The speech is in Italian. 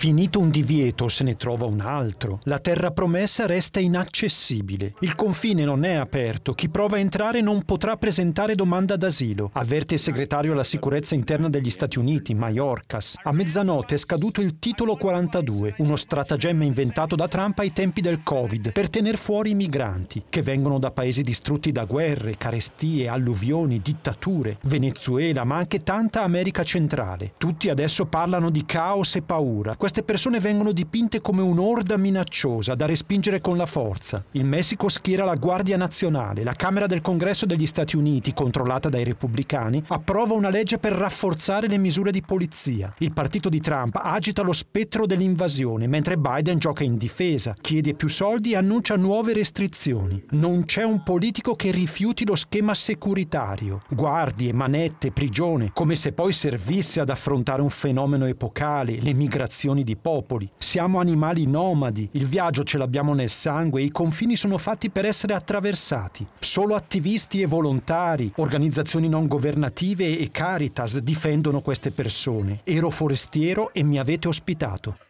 Finito un divieto se ne trova un altro. La terra promessa resta inaccessibile. Il confine non è aperto. Chi prova a entrare non potrà presentare domanda d'asilo. Avverte il segretario alla sicurezza interna degli Stati Uniti, Maiorcas. A mezzanotte è scaduto il titolo 42, uno stratagemma inventato da Trump ai tempi del Covid per tenere fuori i migranti che vengono da paesi distrutti da guerre, carestie, alluvioni, dittature, Venezuela, ma anche tanta America centrale. Tutti adesso parlano di caos e paura queste persone vengono dipinte come un'orda minacciosa da respingere con la forza. Il Messico schiera la Guardia Nazionale, la Camera del Congresso degli Stati Uniti, controllata dai repubblicani, approva una legge per rafforzare le misure di polizia. Il partito di Trump agita lo spettro dell'invasione, mentre Biden gioca in difesa, chiede più soldi e annuncia nuove restrizioni. Non c'è un politico che rifiuti lo schema securitario. Guardie, manette, prigione, come se poi servisse ad affrontare un fenomeno epocale, le migrazioni popolazioni di popoli. Siamo animali nomadi, il viaggio ce l'abbiamo nel sangue e i confini sono fatti per essere attraversati. Solo attivisti e volontari, organizzazioni non governative e Caritas difendono queste persone. Ero forestiero e mi avete ospitato.